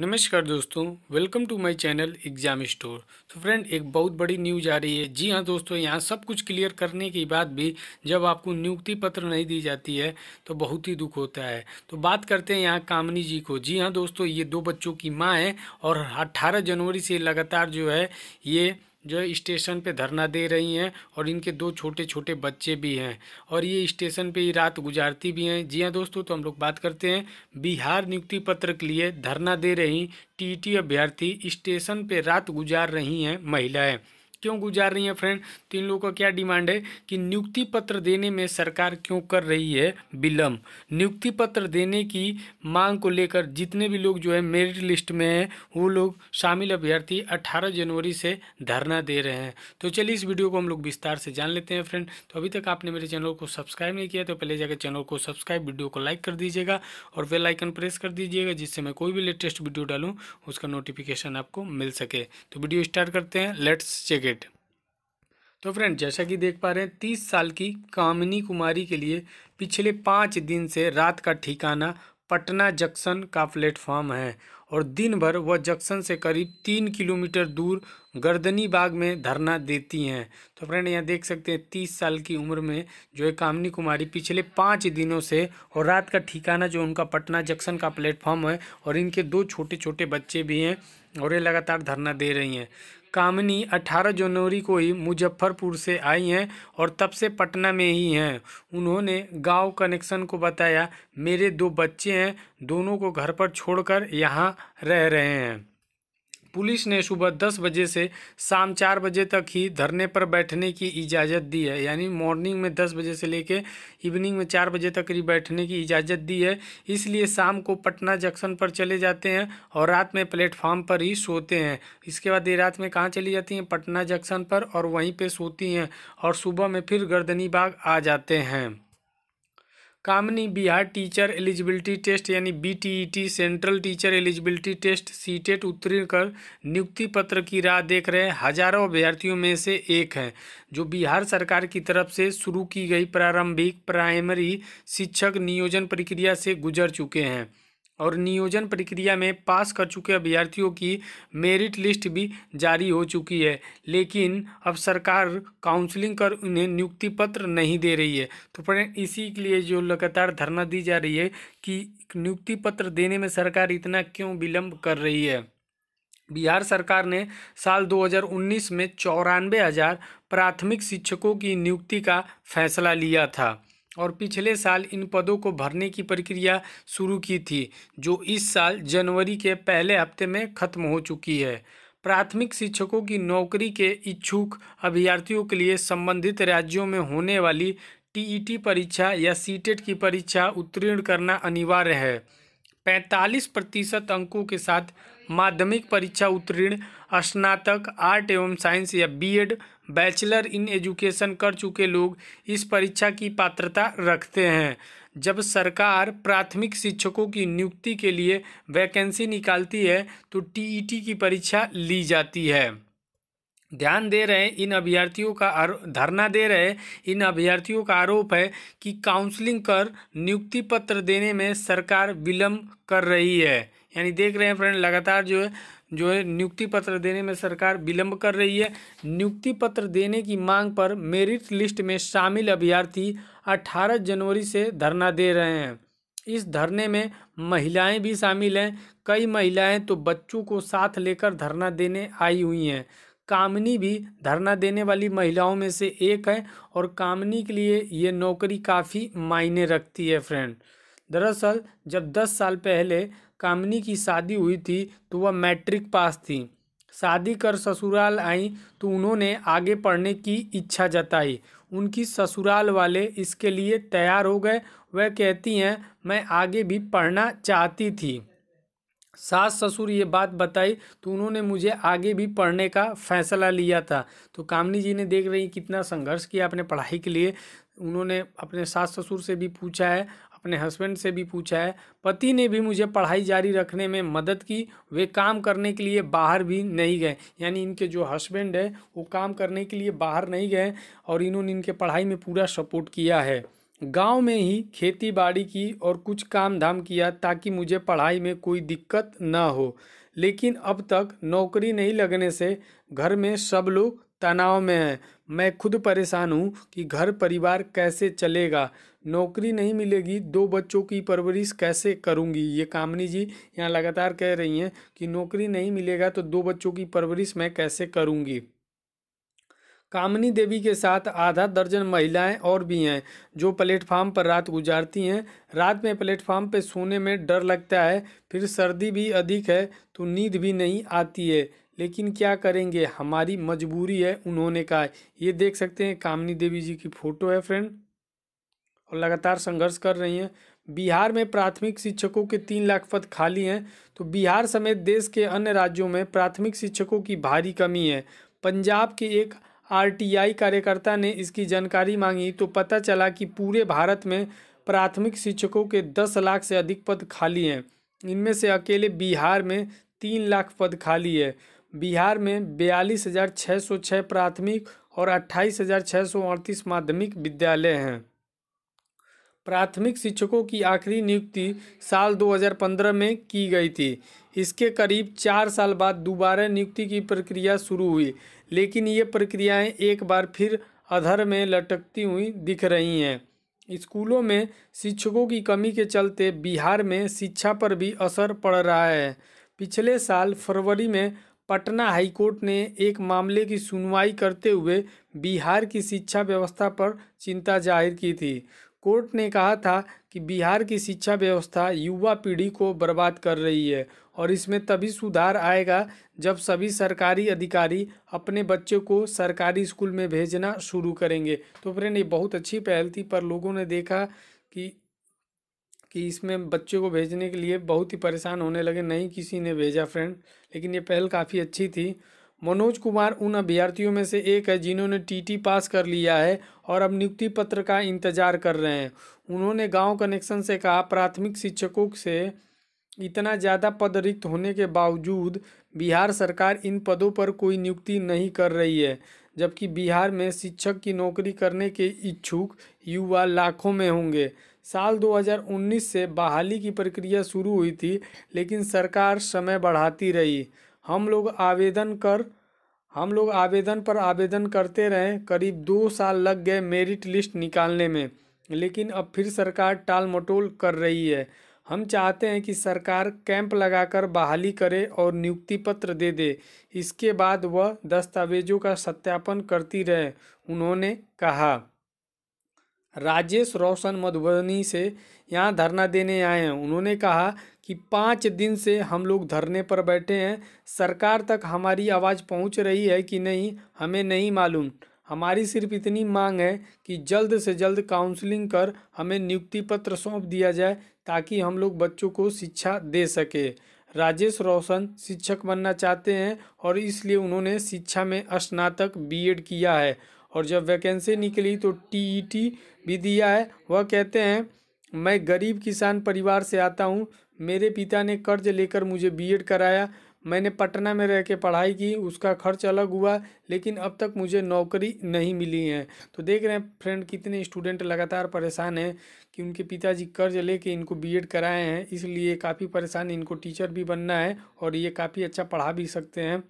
नमस्कार दोस्तों welcome to my channel exam store तो फ्रेंड एक बहुत बड़ी न्यूज आ रही है जी हाँ दोस्तों यहाँ सब कुछ क्लियर करने के बाद भी जब आपको नियुक्ति पत्र नहीं दी जाती है तो बहुत ही दुख होता है तो बात करते हैं यहाँ कामनी जी को जी हाँ दोस्तों ये दो बच्चों की माँ हैं और अट्ठारह जनवरी से लगातार जो है ये जो है स्टेशन पे धरना दे रही हैं और इनके दो छोटे छोटे बच्चे भी हैं और ये स्टेशन पे ही रात गुजारती भी हैं जी हाँ दोस्तों तो हम लोग बात करते हैं बिहार नियुक्ति पत्र के लिए धरना दे रही टीटी अभ्यर्थी स्टेशन पे रात गुजार रही हैं महिलाएं है। क्यों गुजार रही हैं फ्रेंड तो इन लोगों का क्या डिमांड है कि नियुक्ति पत्र देने में सरकार क्यों कर रही है विलम्ब नियुक्ति पत्र देने की मांग को लेकर जितने भी लोग जो है मेरिट लिस्ट में हैं वो लोग शामिल अभ्यर्थी 18 जनवरी से धरना दे रहे हैं तो चलिए इस वीडियो को हम लोग विस्तार से जान लेते हैं फ्रेंड तो अभी तक आपने मेरे चैनल को सब्सक्राइब नहीं किया तो पहले जाकर चैनल को सब्सक्राइब वीडियो को लाइक कर दीजिएगा और बेल प्रेस कर दीजिएगा जिससे मैं कोई भी लेटेस्ट वीडियो डालूँ उसका नोटिफिकेशन आपको मिल सके तो वीडियो स्टार्ट करते हैं लेट्स चेक इट तो फ्रेंड जैसा कि देख पा रहे हैं तीस साल की कामिनी कुमारी के लिए पिछले पाँच दिन से रात का ठिकाना पटना जंक्शन का प्लेटफॉर्म है और दिन भर वह जंक्शन से करीब तीन किलोमीटर दूर गर्दनी बाग में धरना देती हैं तो फ्रेंड यहाँ देख सकते हैं तीस साल की उम्र में जो है कामनी कुमारी पिछले पाँच दिनों से और रात का ठिकाना जो उनका पटना जंक्शन का प्लेटफॉर्म है और इनके दो छोटे छोटे बच्चे भी हैं और ये लगातार धरना दे रही हैं कामनी 18 जनवरी को ही मुजफ्फरपुर से आई हैं और तब से पटना में ही हैं उन्होंने गांव कनेक्शन को बताया मेरे दो बच्चे हैं दोनों को घर पर छोड़कर यहाँ रह रहे हैं पुलिस ने सुबह दस बजे से शाम चार बजे तक ही धरने पर बैठने की इजाज़त दी है यानी मॉर्निंग में दस बजे से लेकर इवनिंग में चार बजे तक ही बैठने की इजाज़त दी है इसलिए शाम को पटना जंक्शन पर चले जाते हैं और रात में प्लेटफार्म पर ही सोते हैं इसके बाद ये रात में कहाँ चली जाती हैं पटना जंक्शन पर और वहीं पर सोती हैं और सुबह में फिर गर्दनी बाग आ जाते हैं कामनी बिहार टीचर एलिजिबिलिटी टेस्ट यानी BTET e central teacher eligibility test CTET उत्तीर्ण कर नियुक्ति पत्र की राह देख रहे हजारों अभ्यर्थियों में से एक हैं जो बिहार सरकार की तरफ से शुरू की गई प्रारंभिक प्राइमरी शिक्षक नियोजन प्रक्रिया से गुजर चुके हैं और नियोजन प्रक्रिया में पास कर चुके अभ्यर्थियों की मेरिट लिस्ट भी जारी हो चुकी है लेकिन अब सरकार काउंसलिंग कर उन्हें नियुक्ति पत्र नहीं दे रही है तो फिर इसी के लिए जो लगातार धरना दी जा रही है कि नियुक्ति पत्र देने में सरकार इतना क्यों विलम्ब कर रही है बिहार सरकार ने साल 2019 में चौरानवे हज़ार प्राथमिक शिक्षकों की नियुक्ति का फैसला लिया था और पिछले साल इन पदों को भरने की प्रक्रिया शुरू की थी जो इस साल जनवरी के पहले हफ्ते में खत्म हो चुकी है प्राथमिक शिक्षकों की नौकरी के इच्छुक अभ्यर्थियों के लिए संबंधित राज्यों में होने वाली टीईटी परीक्षा या सीटेट की परीक्षा उत्तीर्ण करना अनिवार्य है पैंतालीस प्रतिशत अंकों के साथ माध्यमिक परीक्षा उत्तीर्ण स्नातक आर्ट एवं साइंस या बीएड बैचलर इन एजुकेशन कर चुके लोग इस परीक्षा की पात्रता रखते हैं जब सरकार प्राथमिक शिक्षकों की नियुक्ति के लिए वैकेंसी निकालती है तो टीईटी की परीक्षा ली जाती है ध्यान दे रहे हैं इन अभ्यर्थियों का आरो धरना दे रहे इन अभ्यर्थियों का आरोप है कि काउंसलिंग कर नियुक्ति पत्र देने में सरकार विलम्ब कर रही है यानी देख रहे हैं फ्रेंड लगातार जो है जो है नियुक्ति पत्र देने में सरकार विलम्ब कर रही है नियुक्ति पत्र देने की मांग पर मेरिट लिस्ट में शामिल अभ्यर्थी 18 जनवरी से धरना दे रहे हैं इस धरने में महिलाएं भी शामिल हैं कई महिलाएं तो बच्चों को साथ लेकर धरना देने आई हुई हैं कामनी भी धरना देने वाली महिलाओं में से एक है और कामनी के लिए ये नौकरी काफ़ी मायने रखती है फ्रेंड दरअसल जब 10 साल पहले कामनी की शादी हुई थी तो वह मैट्रिक पास थी शादी कर ससुराल आई तो उन्होंने आगे पढ़ने की इच्छा जताई उनकी ससुराल वाले इसके लिए तैयार हो गए वह कहती हैं मैं आगे भी पढ़ना चाहती थी सास ससुर ये बात बताई तो उन्होंने मुझे आगे भी पढ़ने का फैसला लिया था तो कामनी जी ने देख रही कितना संघर्ष किया अपने पढ़ाई के लिए उन्होंने अपने सास ससुर से भी पूछा है अपने हस्बैंड से भी पूछा है पति ने भी मुझे पढ़ाई जारी रखने में मदद की वे काम करने के लिए बाहर भी नहीं गए यानी इनके जो हस्बैंड है वो काम करने के लिए बाहर नहीं गए और इन्होंने इनके पढ़ाई में पूरा सपोर्ट किया है गांव में ही खेती बाड़ी की और कुछ काम धाम किया ताकि मुझे पढ़ाई में कोई दिक्कत ना हो लेकिन अब तक नौकरी नहीं लगने से घर में सब लोग तनाव में हैं मैं खुद परेशान हूँ कि घर परिवार कैसे चलेगा नौकरी नहीं मिलेगी दो बच्चों की परवरिश कैसे करूँगी ये कामनी जी यहाँ लगातार कह रही हैं कि नौकरी नहीं मिलेगा तो दो बच्चों की परवरिश मैं कैसे करूँगी कामनी देवी के साथ आधा दर्जन महिलाएं और भी हैं जो प्लेटफार्म पर रात गुजारती हैं रात में प्लेटफार्म पर सोने में डर लगता है फिर सर्दी भी अधिक है तो नींद भी नहीं आती है लेकिन क्या करेंगे हमारी मजबूरी है उन्होंने कहा ये देख सकते हैं कामनी देवी जी की फ़ोटो है फ्रेंड और लगातार संघर्ष कर रही हैं बिहार में प्राथमिक शिक्षकों के तीन लाख पद खाली हैं तो बिहार समेत देश के अन्य राज्यों में प्राथमिक शिक्षकों की भारी कमी है पंजाब के एक आरटीआई कार्यकर्ता ने इसकी जानकारी मांगी तो पता चला कि पूरे भारत में प्राथमिक शिक्षकों के दस लाख से अधिक पद खाली हैं इनमें से अकेले बिहार में तीन लाख पद खाली है बिहार में बयालीस हज़ार छः सौ छः प्राथमिक और अट्ठाईस हज़ार छः सौ अड़तीस माध्यमिक विद्यालय हैं प्राथमिक शिक्षकों की आखिरी नियुक्ति साल 2015 में की गई थी इसके करीब चार साल बाद दोबारा नियुक्ति की प्रक्रिया शुरू हुई लेकिन ये प्रक्रियाएं एक बार फिर अधर में लटकती हुई दिख रही हैं स्कूलों में शिक्षकों की कमी के चलते बिहार में शिक्षा पर भी असर पड़ रहा है पिछले साल फरवरी में पटना हाईकोर्ट ने एक मामले की सुनवाई करते हुए बिहार की शिक्षा व्यवस्था पर चिंता जाहिर की थी कोर्ट ने कहा था कि बिहार की शिक्षा व्यवस्था युवा पीढ़ी को बर्बाद कर रही है और इसमें तभी सुधार आएगा जब सभी सरकारी अधिकारी अपने बच्चों को सरकारी स्कूल में भेजना शुरू करेंगे तो फ्रेंड ये बहुत अच्छी पहल थी पर लोगों ने देखा कि कि इसमें बच्चों को भेजने के लिए बहुत ही परेशान होने लगे नहीं किसी ने भेजा फ्रेंड लेकिन ये पहल काफ़ी अच्छी थी मनोज कुमार उन अभ्यर्थियों में से एक है जिन्होंने टीटी पास कर लिया है और अब नियुक्ति पत्र का इंतजार कर रहे हैं उन्होंने गांव कनेक्शन से कहा प्राथमिक शिक्षकों से इतना ज़्यादा पद रिक्त होने के बावजूद बिहार सरकार इन पदों पर कोई नियुक्ति नहीं कर रही है जबकि बिहार में शिक्षक की नौकरी करने के इच्छुक युवा लाखों में होंगे साल 2019 से बहाली की प्रक्रिया शुरू हुई थी लेकिन सरकार समय बढ़ाती रही हम लोग आवेदन कर हम लोग आवेदन पर आवेदन करते रहे करीब दो साल लग गए मेरिट लिस्ट निकालने में लेकिन अब फिर सरकार टाल मटोल कर रही है हम चाहते हैं कि सरकार कैंप लगाकर बहाली करे और नियुक्ति पत्र दे दे इसके बाद वह दस्तावेजों का सत्यापन करती रहे उन्होंने कहा राजेश रोशन मधुबनी से यहाँ धरना देने आए हैं उन्होंने कहा कि पाँच दिन से हम लोग धरने पर बैठे हैं सरकार तक हमारी आवाज़ पहुँच रही है कि नहीं हमें नहीं मालूम हमारी सिर्फ इतनी मांग है कि जल्द से जल्द काउंसलिंग कर हमें नियुक्ति पत्र सौंप दिया जाए ताकि हम लोग बच्चों को शिक्षा दे सके राजेश रोशन शिक्षक बनना चाहते हैं और इसलिए उन्होंने शिक्षा में स्नातक बीएड किया है और जब वैकेंसी निकली तो टीईटी भी दिया है वह कहते हैं मैं गरीब किसान परिवार से आता हूँ मेरे पिता ने कर्ज लेकर मुझे बीएड कराया मैंने पटना में रह के पढ़ाई की उसका खर्च अलग हुआ लेकिन अब तक मुझे नौकरी नहीं मिली है तो देख रहे हैं फ्रेंड कितने स्टूडेंट लगातार परेशान हैं कि उनके पिताजी कर्ज लेके इनको बीएड कराए हैं इसलिए काफ़ी परेशान इनको टीचर भी बनना है और ये काफ़ी अच्छा पढ़ा भी सकते हैं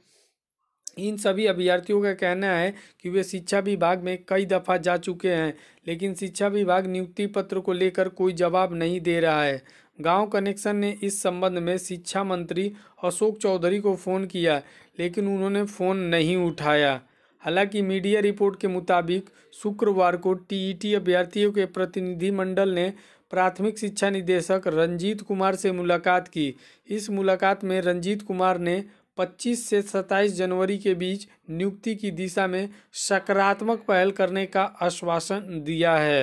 इन सभी अभ्यर्थियों का कहना है कि वे शिक्षा विभाग में कई दफ़ा जा चुके हैं लेकिन शिक्षा विभाग नियुक्ति पत्र को लेकर कोई जवाब नहीं दे रहा है गांव कनेक्शन ने इस संबंध में शिक्षा मंत्री अशोक चौधरी को फ़ोन किया लेकिन उन्होंने फ़ोन नहीं उठाया हालांकि मीडिया रिपोर्ट के मुताबिक शुक्रवार को टीईटी अभ्यर्थियों के प्रतिनिधिमंडल ने प्राथमिक शिक्षा निदेशक रंजीत कुमार से मुलाकात की इस मुलाकात में रंजीत कुमार ने 25 से 27 जनवरी के बीच नियुक्ति की दिशा में सकारात्मक पहल करने का आश्वासन दिया है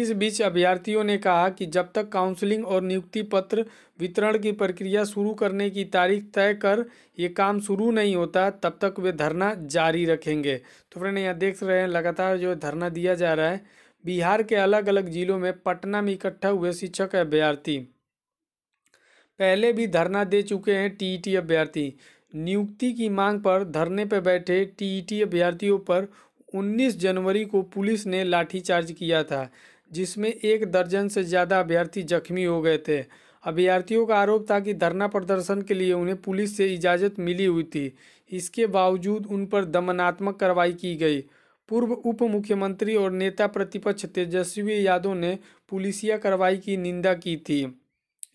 इस बीच अभ्यर्थियों ने कहा कि जब तक काउंसलिंग और नियुक्ति पत्र वितरण की प्रक्रिया शुरू करने की तारीख तय कर ये काम शुरू नहीं होता तब तक वे धरना जारी रखेंगे तो फ्रेंड यहाँ देख रहे हैं लगातार जो धरना दिया जा रहा है बिहार के अलग अलग जिलों में पटना में इकट्ठा हुए शिक्षक अभ्यर्थी पहले भी धरना दे चुके हैं टीईटी अभ्यर्थी नियुक्ति की मांग पर धरने पर बैठे टीईटी अभ्यर्थियों पर 19 जनवरी को पुलिस ने लाठीचार्ज किया था जिसमें एक दर्जन से ज़्यादा अभ्यर्थी जख्मी हो गए थे अभ्यर्थियों का आरोप था कि धरना प्रदर्शन के लिए उन्हें पुलिस से इजाज़त मिली हुई थी इसके बावजूद उन पर दमनात्मक कार्रवाई की गई पूर्व उप मुख्यमंत्री और नेता प्रतिपक्ष तेजस्वी यादव ने पुलिसिया कार्रवाई की निंदा की थी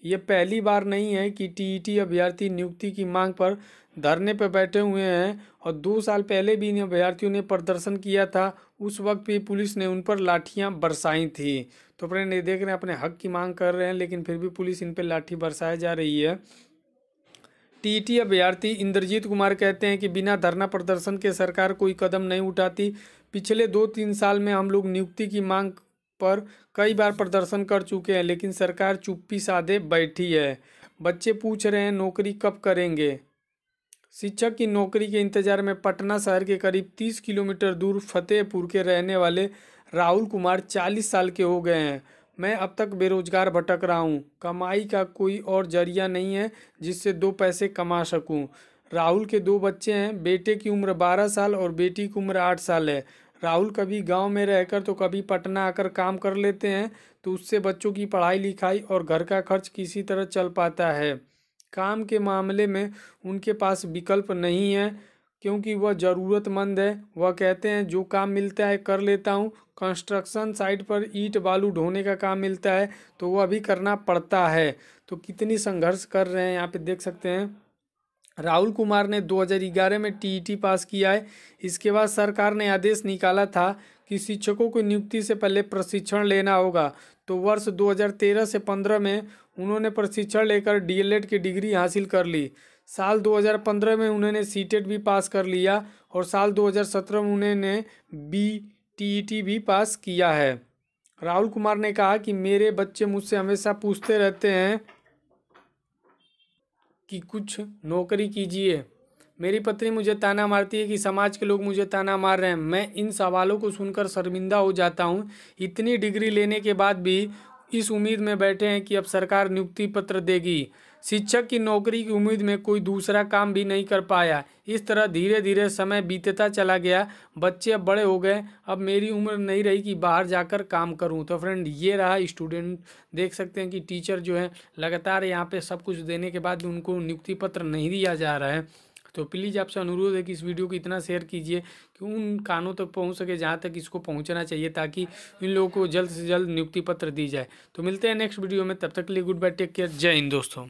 ये पहली बार नहीं है कि टीईटी अभ्यर्थी नियुक्ति की मांग पर धरने पर बैठे हुए हैं और दो साल पहले भी इन अभ्यर्थियों ने प्रदर्शन किया था उस वक्त भी पुलिस ने उन पर लाठियां बरसाई थी तो फ्रेंड ये देख रहे हैं अपने हक की मांग कर रहे हैं लेकिन फिर भी पुलिस इन पर लाठी बरसाए जा रही है टी अभ्यर्थी इंद्रजीत कुमार कहते हैं कि बिना धरना प्रदर्शन के सरकार कोई कदम नहीं उठाती पिछले दो तीन साल में हम लोग नियुक्ति की मांग पर कई बार प्रदर्शन कर चुके हैं लेकिन सरकार चुप्पी साधे बैठी है बच्चे पूछ रहे हैं नौकरी कब करेंगे शिक्षक की नौकरी के इंतजार में पटना शहर के करीब तीस किलोमीटर दूर फतेहपुर के रहने वाले राहुल कुमार चालीस साल के हो गए हैं मैं अब तक बेरोजगार भटक रहा हूँ कमाई का कोई और जरिया नहीं है जिससे दो पैसे कमा सकूँ राहुल के दो बच्चे हैं बेटे की उम्र बारह साल और बेटी की उम्र आठ साल है राहुल कभी गांव में रहकर तो कभी पटना आकर काम कर लेते हैं तो उससे बच्चों की पढ़ाई लिखाई और घर का खर्च किसी तरह चल पाता है काम के मामले में उनके पास विकल्प नहीं है क्योंकि वह ज़रूरतमंद है वह कहते हैं जो काम मिलता है कर लेता हूँ कंस्ट्रक्शन साइट पर ईट बालू ढोने का काम मिलता है तो वह भी करना पड़ता है तो कितनी संघर्ष कर रहे हैं यहाँ पे देख सकते हैं राहुल कुमार ने 2011 में टीईटी पास किया है इसके बाद सरकार ने आदेश निकाला था कि शिक्षकों को नियुक्ति से पहले प्रशिक्षण लेना होगा तो वर्ष 2013 से 15 में उन्होंने प्रशिक्षण लेकर डीएलएड की डिग्री हासिल कर ली साल 2015 में उन्होंने सीटेट भी पास कर लिया और साल 2017 में उन्होंने बी टी भी पास किया है राहुल कुमार ने कहा कि मेरे बच्चे मुझसे हमेशा पूछते रहते हैं कि कुछ नौकरी कीजिए मेरी पत्नी मुझे ताना मारती है कि समाज के लोग मुझे ताना मार रहे हैं मैं इन सवालों को सुनकर शर्मिंदा हो जाता हूँ इतनी डिग्री लेने के बाद भी इस उम्मीद में बैठे हैं कि अब सरकार नियुक्ति पत्र देगी शिक्षक की नौकरी की उम्मीद में कोई दूसरा काम भी नहीं कर पाया इस तरह धीरे धीरे समय बीतता चला गया बच्चे अब बड़े हो गए अब मेरी उम्र नहीं रही कि बाहर जाकर काम करूं तो फ्रेंड ये रहा स्टूडेंट देख सकते हैं कि टीचर जो है लगातार यहाँ पे सब कुछ देने के बाद उनको नियुक्ति पत्र नहीं दिया जा रहा है तो प्लीज़ आपसे अनुरोध है कि इस वीडियो को इतना शेयर कीजिए कि उन कानों तक पहुंच सके जहां तक इसको पहुंचना चाहिए ताकि इन लोगों को जल्द से जल्द नियुक्ति पत्र दी जाए तो मिलते हैं नेक्स्ट वीडियो में तब तक के लिए गुड बाय टेक केयर जय हिंद दोस्तों